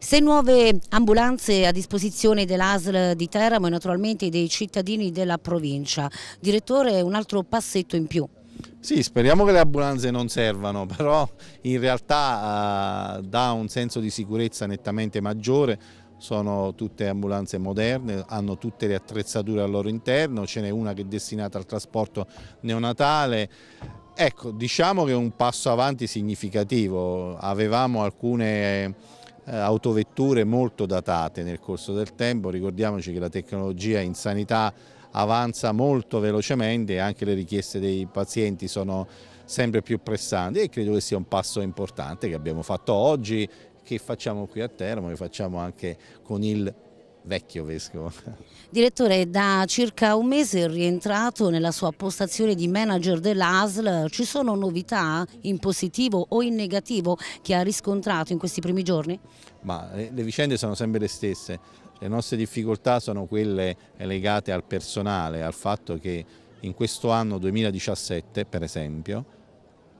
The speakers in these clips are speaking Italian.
Sei nuove ambulanze a disposizione dell'ASL di Teramo e naturalmente dei cittadini della provincia. Direttore, un altro passetto in più. Sì, speriamo che le ambulanze non servano, però in realtà eh, dà un senso di sicurezza nettamente maggiore. Sono tutte ambulanze moderne, hanno tutte le attrezzature al loro interno, ce n'è una che è destinata al trasporto neonatale. Ecco, diciamo che è un passo avanti significativo. Avevamo alcune eh, autovetture molto datate nel corso del tempo, ricordiamoci che la tecnologia in sanità avanza molto velocemente e anche le richieste dei pazienti sono sempre più pressanti e credo che sia un passo importante che abbiamo fatto oggi, che facciamo qui a Teramo e facciamo anche con il vecchio vescovo. Direttore, da circa un mese è rientrato nella sua postazione di manager dell'ASL. Ci sono novità in positivo o in negativo che ha riscontrato in questi primi giorni? Ma eh, le vicende sono sempre le stesse. Le nostre difficoltà sono quelle legate al personale, al fatto che in questo anno 2017, per esempio,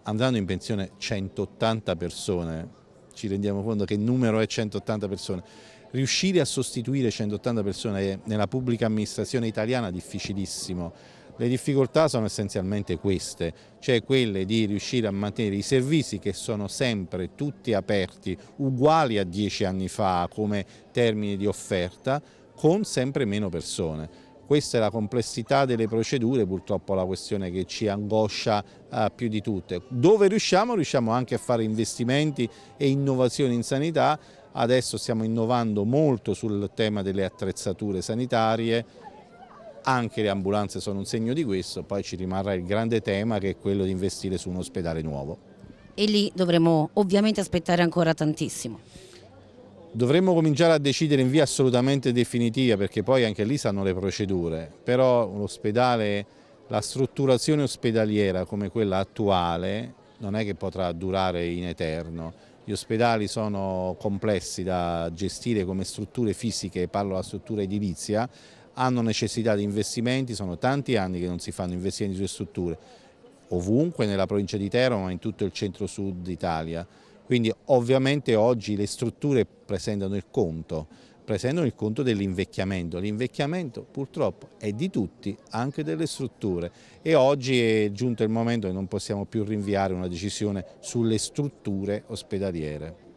andranno in pensione 180 persone. Ci rendiamo conto che il numero è 180 persone riuscire a sostituire 180 persone nella pubblica amministrazione italiana è difficilissimo. Le difficoltà sono essenzialmente queste, cioè quelle di riuscire a mantenere i servizi che sono sempre tutti aperti, uguali a dieci anni fa come termini di offerta, con sempre meno persone. Questa è la complessità delle procedure, purtroppo la questione che ci angoscia eh, più di tutte. Dove riusciamo? Riusciamo anche a fare investimenti e innovazioni in sanità. Adesso stiamo innovando molto sul tema delle attrezzature sanitarie, anche le ambulanze sono un segno di questo, poi ci rimarrà il grande tema che è quello di investire su un ospedale nuovo. E lì dovremo ovviamente aspettare ancora tantissimo. Dovremmo cominciare a decidere in via assolutamente definitiva perché poi anche lì sanno le procedure, però l'ospedale, la strutturazione ospedaliera come quella attuale non è che potrà durare in eterno. Gli ospedali sono complessi da gestire come strutture fisiche, parlo della struttura edilizia, hanno necessità di investimenti, sono tanti anni che non si fanno investimenti sulle strutture, ovunque nella provincia di Teramo ma in tutto il centro-sud d'Italia quindi ovviamente oggi le strutture presentano il conto, presentano il conto dell'invecchiamento. L'invecchiamento purtroppo è di tutti, anche delle strutture e oggi è giunto il momento che non possiamo più rinviare una decisione sulle strutture ospedaliere.